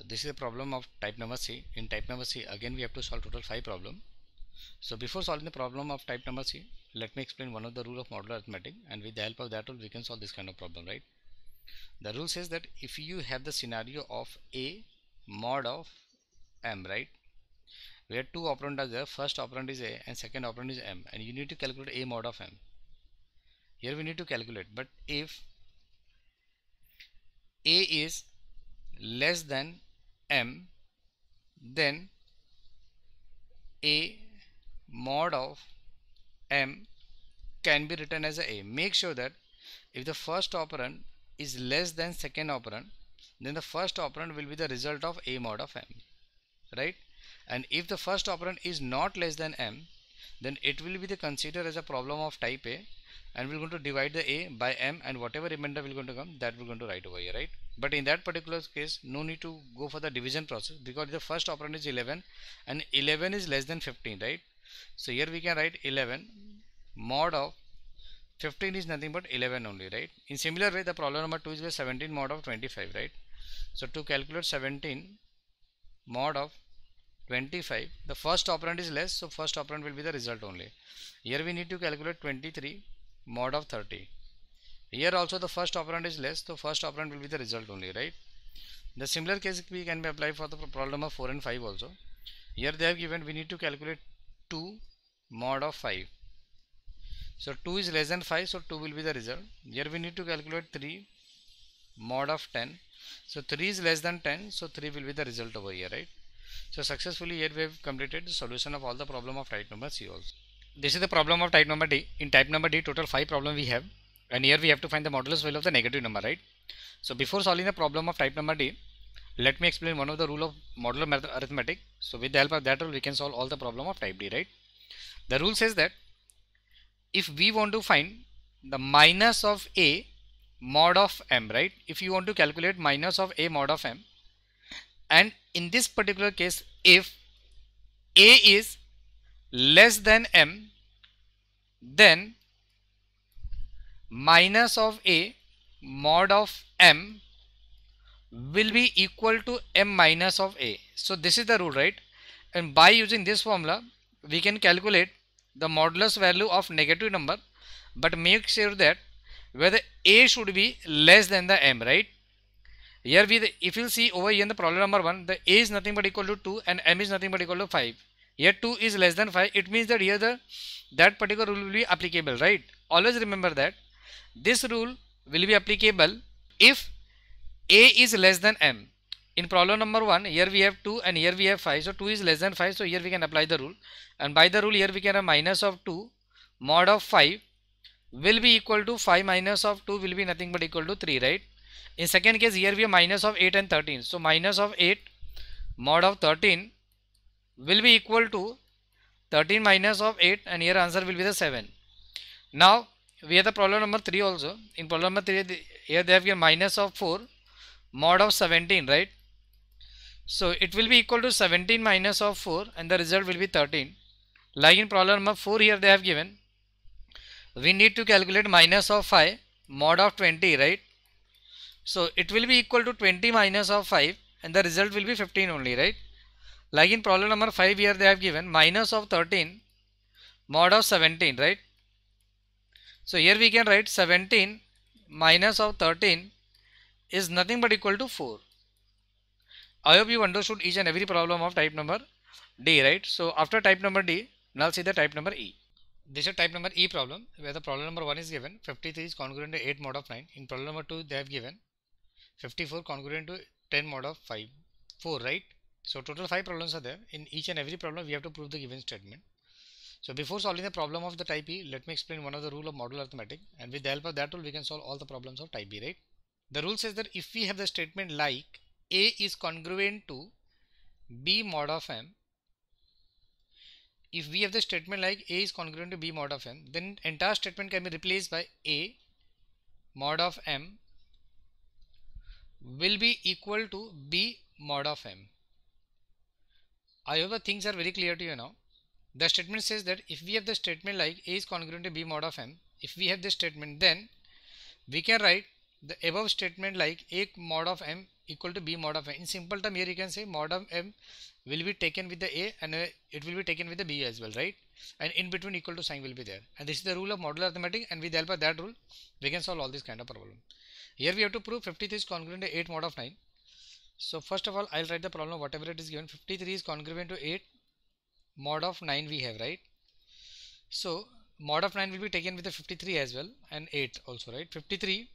So this is a problem of type number C. In type number C, again we have to solve total 5 problem. So before solving the problem of type number C, let me explain one of the rule of modular arithmetic and with the help of that rule we can solve this kind of problem, right? The rule says that if you have the scenario of A mod of M, right? Where two operands are there, first operand is A and second operand is M and you need to calculate A mod of M. Here we need to calculate but if A is less than m then a mod of m can be written as a, a make sure that if the first operand is less than second operand then the first operand will be the result of a mod of m right and if the first operand is not less than m then it will be the considered as a problem of type a and we're going to divide the a by m and whatever remainder will going to come that we're going to write over here right but in that particular case no need to go for the division process because the first operand is 11 and 11 is less than 15 right so here we can write 11 mod of 15 is nothing but 11 only right in similar way the problem number 2 is 17 mod of 25 right so to calculate 17 mod of 25 the first operand is less so first operand will be the result only here we need to calculate 23 mod of 30 here also the first operand is less so first operand will be the result only right the similar case we can be applied for the problem of 4 and 5 also here they have given we need to calculate 2 mod of 5 so 2 is less than 5 so 2 will be the result here we need to calculate 3 mod of 10 so 3 is less than 10 so 3 will be the result over here right so successfully here we have completed the solution of all the problem of type number C also this is the problem of type number D. In type number D, total 5 problem we have. And here we have to find the modulus value of the negative number, right? So before solving the problem of type number D, let me explain one of the rule of modular arithmetic. So with the help of that rule, we can solve all the problem of type D, right? The rule says that if we want to find the minus of A mod of M, right? If you want to calculate minus of A mod of M, and in this particular case, if A is less than m then minus of a mod of m will be equal to m minus of a so this is the rule right and by using this formula we can calculate the modulus value of negative number but make sure that whether a should be less than the m right here we the, if you see over here in the problem number 1 the a is nothing but equal to 2 and m is nothing but equal to 5 here 2 is less than 5 it means that here the that particular rule will be applicable right always remember that this rule will be applicable if a is less than m in problem number 1 here we have 2 and here we have 5 so 2 is less than 5 so here we can apply the rule and by the rule here we can have minus of 2 mod of 5 will be equal to 5 minus of 2 will be nothing but equal to 3 right in second case here we have minus of 8 and 13 so minus of 8 mod of 13 will be equal to 13 minus of 8 and here answer will be the 7. Now we have the problem number 3 also. In problem number 3 here they have given minus of 4 mod of 17 right. So it will be equal to 17 minus of 4 and the result will be 13. Like in problem number 4 here they have given we need to calculate minus of 5 mod of 20 right. So it will be equal to 20 minus of 5 and the result will be 15 only right. Like in problem number 5 here they have given minus of 13 mod of 17 right. So here we can write 17 minus of 13 is nothing but equal to 4. I hope you understood each and every problem of type number D right. So after type number D now see the type number E. This is type number E problem where the problem number 1 is given 53 is congruent to 8 mod of 9. In problem number 2 they have given 54 congruent to 10 mod of 5 4 right. So total five problems are there. In each and every problem, we have to prove the given statement. So before solving the problem of the type E, let me explain one of the rule of modular arithmetic. And with the help of that rule, we can solve all the problems of type B, right? The rule says that if we have the statement like A is congruent to B mod of M, if we have the statement like A is congruent to B mod of M, then entire statement can be replaced by A mod of M will be equal to B mod of M. I hope the things are very clear to you now. The statement says that if we have the statement like A is congruent to B mod of M, if we have this statement then we can write the above statement like A mod of M equal to B mod of M. In simple term here you can say mod of M will be taken with the A and uh, it will be taken with the B as well, right? And in between equal to sign will be there. And this is the rule of modular arithmetic and with the help of that rule we can solve all this kind of problem. Here we have to prove 53 is congruent to 8 mod of 9. So first of all, I'll write the problem whatever it is given. 53 is congruent to 8. Mod of 9 we have, right? So mod of 9 will be taken with the 53 as well and 8 also, right? 53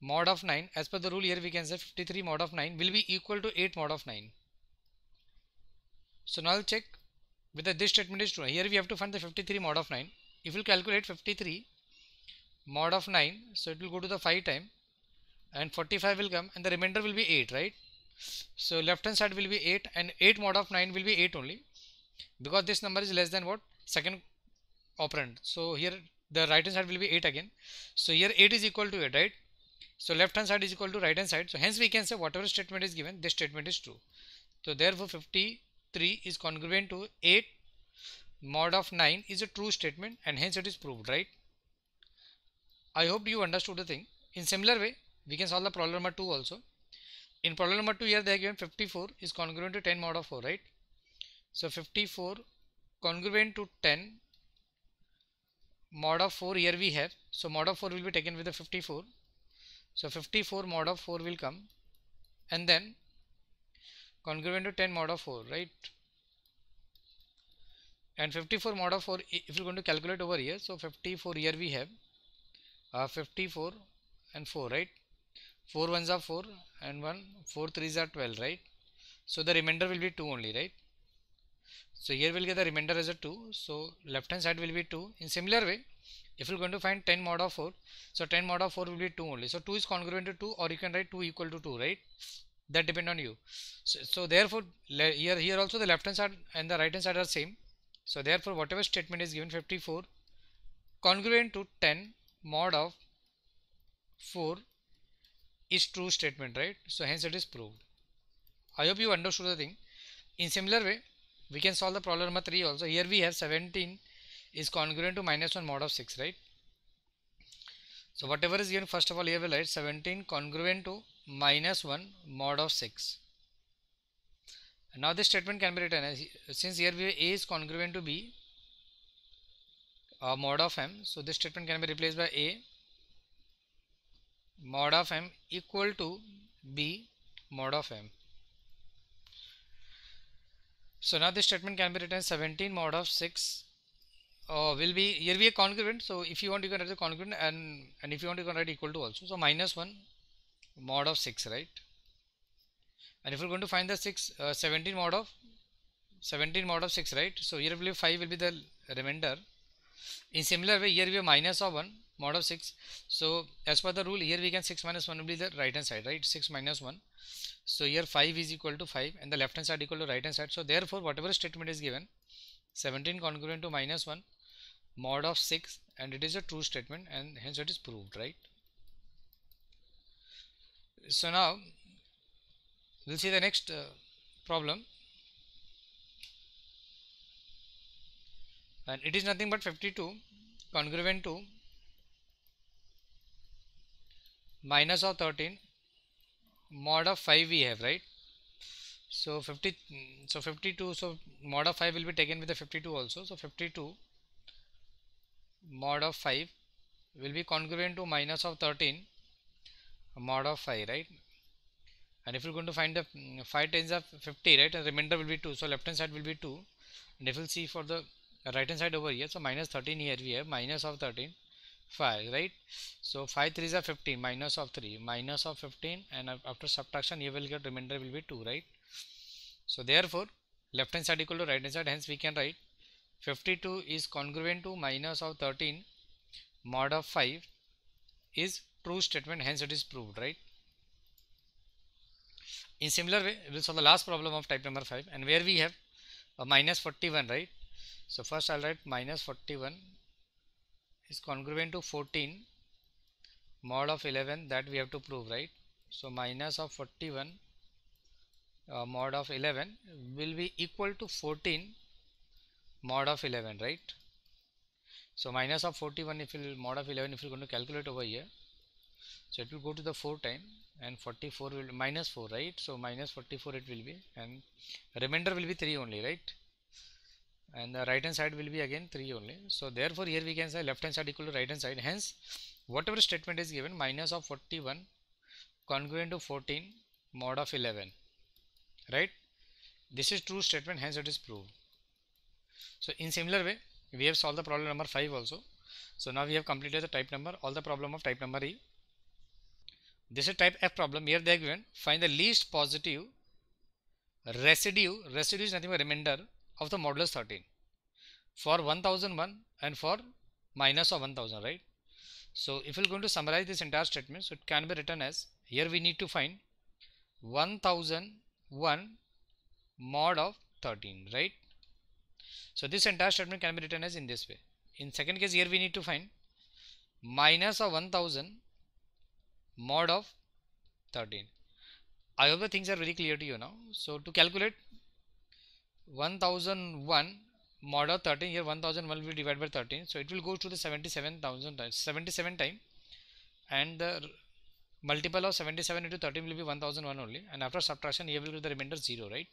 mod of 9 as per the rule here we can say 53 mod of 9 will be equal to 8 mod of 9. So now I'll check with the this statement is true. Here we have to find the 53 mod of 9. If we calculate 53 mod of 9, so it will go to the 5 time and 45 will come and the remainder will be 8 right so left hand side will be 8 and 8 mod of 9 will be 8 only because this number is less than what second operand so here the right hand side will be 8 again so here 8 is equal to 8 right so left hand side is equal to right hand side so hence we can say whatever statement is given this statement is true so therefore 53 is congruent to 8 mod of 9 is a true statement and hence it is proved right I hope you understood the thing in similar way we can solve the problem number 2 also. In problem number 2 here they are given 54 is congruent to 10 mod of 4 right. So 54 congruent to 10 mod of 4 here we have. So mod of 4 will be taken with the 54. So 54 mod of 4 will come and then congruent to 10 mod of 4 right and 54 mod of 4 if you're going to calculate over here so 54 here we have uh, 54 and 4 right 4 ones are 4 and 1 4 threes are 12 right so the remainder will be 2 only right so here we'll get the remainder as a 2 so left hand side will be 2 in similar way if you're going to find 10 mod of 4 so 10 mod of 4 will be 2 only so 2 is congruent to 2 or you can write 2 equal to 2 right that depend on you so, so therefore here here also the left hand side and the right hand side are same so therefore whatever statement is given 54 congruent to 10 mod of 4 is true statement right so hence it is proved i hope you understood the thing in similar way we can solve the problem number 3 also here we have 17 is congruent to minus 1 mod of 6 right so whatever is given first of all here we write 17 congruent to minus 1 mod of 6 now this statement can be written as since here we a is congruent to b uh, mod of m so this statement can be replaced by a mod of m equal to b mod of m. So now this statement can be written 17 mod of 6 uh, will be here be a congruent. So if you want you can write the congruent and and if you want you can write equal to also. So minus 1 mod of 6 right and if we're going to find the 6 uh, 17 mod of 17 mod of 6 right so here will be 5 will be the remainder in similar way here we have minus of 1 mod of 6 so as per the rule here we can 6 minus 1 will be the right hand side right 6 minus 1 so here 5 is equal to 5 and the left hand side equal to right hand side so therefore whatever statement is given 17 congruent to minus 1 mod of 6 and it is a true statement and hence it is proved right so now we'll see the next uh, problem and it is nothing but 52 congruent to minus of 13 mod of 5 we have right so 50 so 52 so mod of 5 will be taken with the 52 also so 52 mod of 5 will be congruent to minus of 13 mod of 5 right and if you're going to find the mm, 5 times of 50 right and remainder will be 2 so left hand side will be 2 and if you'll see for the right hand side over here so minus 13 here we have minus of 13 5 right so 5 3 is a 15 minus of 3 minus of 15 and after subtraction you will get remainder will be 2 right so therefore left hand side equal to right hand side hence we can write 52 is congruent to minus of 13 mod of 5 is true statement hence it is proved right in similar way we will solve the last problem of type number 5 and where we have a minus 41 right so first i'll write minus 41 is congruent to 14 mod of 11 that we have to prove right so minus of 41 uh, mod of 11 will be equal to 14 mod of 11 right so minus of 41 if you mod of 11 if you're going to calculate over here so it will go to the 4 time and 44 will minus 4 right so minus 44 it will be and remainder will be 3 only right and the right hand side will be again 3 only so therefore here we can say left hand side equal to right hand side hence whatever statement is given minus of 41 congruent to 14 mod of 11 right this is true statement hence it is proved so in similar way we have solved the problem number 5 also so now we have completed the type number all the problem of type number E this is type F problem here they are given find the least positive residue residue is nothing but remainder of the modulus 13 for 1001 and for minus of 1000 right so if we're going to summarize this entire statement so it can be written as here we need to find 1001 mod of 13 right so this entire statement can be written as in this way in second case here we need to find minus of 1000 mod of 13 I hope the things are very clear to you now so to calculate 1001 model 13 here 1001 will be divided by 13 so it will go to the 77000 times 77 time and the multiple of 77 into 13 will be 1001 only and after subtraction here will get the remainder 0 right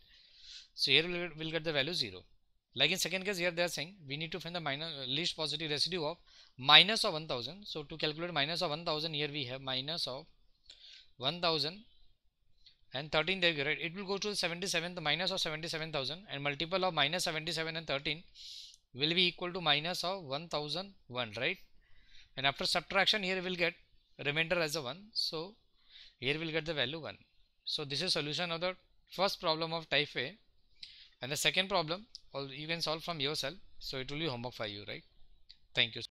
so here we'll, we'll get the value 0 like in second case here they are saying we need to find the minus, least positive residue of minus of 1000 so to calculate minus of 1000 here we have minus of 1000 and 13 they give right it will go to 77th minus of 77000 and multiple of minus 77 and 13 will be equal to minus of 1001 right and after subtraction here we'll get remainder as a 1 so here we'll get the value 1 so this is solution of the first problem of type a and the second problem you can solve from yourself so it will be homework for you right thank you